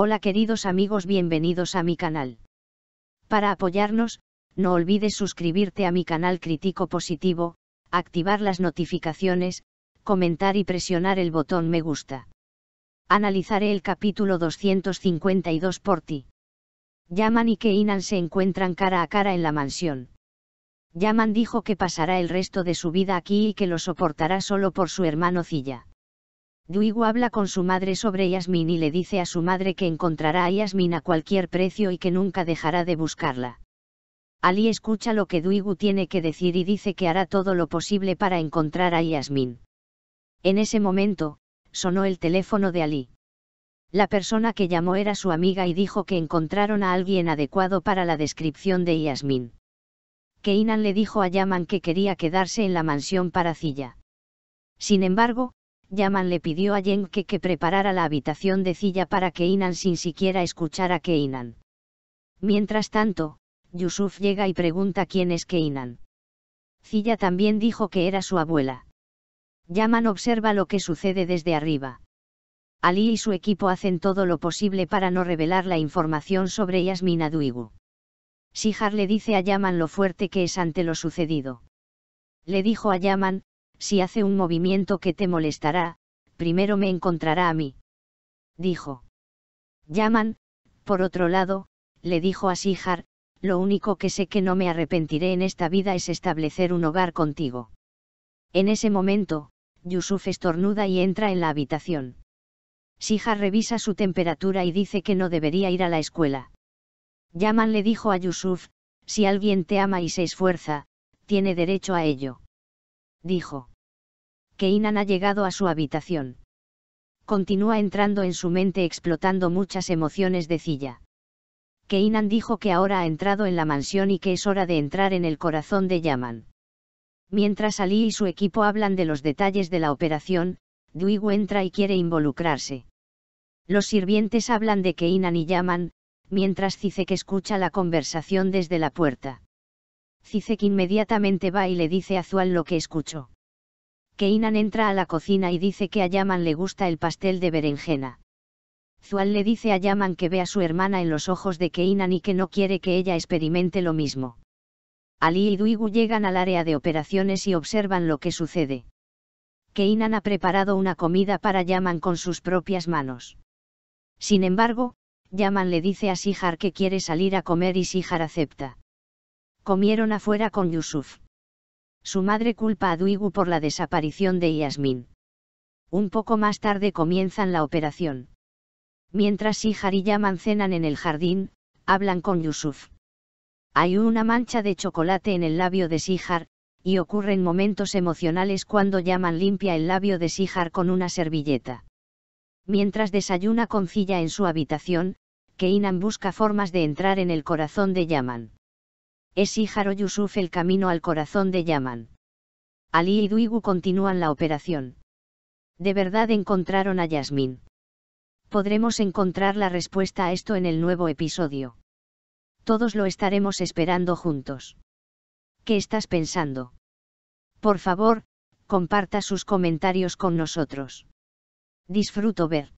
Hola queridos amigos, bienvenidos a mi canal. Para apoyarnos, no olvides suscribirte a mi canal Crítico Positivo, activar las notificaciones, comentar y presionar el botón me gusta. Analizaré el capítulo 252 por ti. Yaman y Keinan se encuentran cara a cara en la mansión. Yaman dijo que pasará el resto de su vida aquí y que lo soportará solo por su hermano Cilla. Duigu habla con su madre sobre Yasmin y le dice a su madre que encontrará a Yasmin a cualquier precio y que nunca dejará de buscarla. Ali escucha lo que Duigu tiene que decir y dice que hará todo lo posible para encontrar a Yasmin. En ese momento, sonó el teléfono de Ali. La persona que llamó era su amiga y dijo que encontraron a alguien adecuado para la descripción de Yasmin. Keinan le dijo a Yaman que quería quedarse en la mansión para Sin embargo, Yaman le pidió a Yenke que preparara la habitación de Cilla para que Inan sin siquiera escuchar a Keinan. Mientras tanto, Yusuf llega y pregunta quién es Keinan. Cilla también dijo que era su abuela. Yaman observa lo que sucede desde arriba. Ali y su equipo hacen todo lo posible para no revelar la información sobre Yasmina Duigu. Sihar le dice a Yaman lo fuerte que es ante lo sucedido. Le dijo a Yaman, si hace un movimiento que te molestará, primero me encontrará a mí. Dijo. Yaman, por otro lado, le dijo a Sihar, lo único que sé que no me arrepentiré en esta vida es establecer un hogar contigo. En ese momento, Yusuf estornuda y entra en la habitación. Sihar revisa su temperatura y dice que no debería ir a la escuela. Yaman le dijo a Yusuf, si alguien te ama y se esfuerza, tiene derecho a ello dijo. Que Inan ha llegado a su habitación. Continúa entrando en su mente explotando muchas emociones de silla. Keinan dijo que ahora ha entrado en la mansión y que es hora de entrar en el corazón de Yaman. Mientras Ali y su equipo hablan de los detalles de la operación, Duigu entra y quiere involucrarse. Los sirvientes hablan de Keinan y Yaman, mientras que escucha la conversación desde la puerta. Zizek inmediatamente va y le dice a Zual lo que escuchó. Keinan entra a la cocina y dice que a Yaman le gusta el pastel de berenjena. Zual le dice a Yaman que ve a su hermana en los ojos de Keinan y que no quiere que ella experimente lo mismo. Ali y Duigu llegan al área de operaciones y observan lo que sucede. Keinan ha preparado una comida para Yaman con sus propias manos. Sin embargo, Yaman le dice a Sihar que quiere salir a comer y Sihar acepta comieron afuera con Yusuf. Su madre culpa a Duigu por la desaparición de Yasmin. Un poco más tarde comienzan la operación. Mientras Sijar y Yaman cenan en el jardín, hablan con Yusuf. Hay una mancha de chocolate en el labio de Sijar, y ocurren momentos emocionales cuando Yaman limpia el labio de Sijar con una servilleta. Mientras desayuna con Cilla en su habitación, Keinan busca formas de entrar en el corazón de Yaman es Hijaro Yusuf el camino al corazón de Yaman. Ali y Duigu continúan la operación. De verdad encontraron a Yasmín. Podremos encontrar la respuesta a esto en el nuevo episodio. Todos lo estaremos esperando juntos. ¿Qué estás pensando? Por favor, comparta sus comentarios con nosotros. Disfruto ver.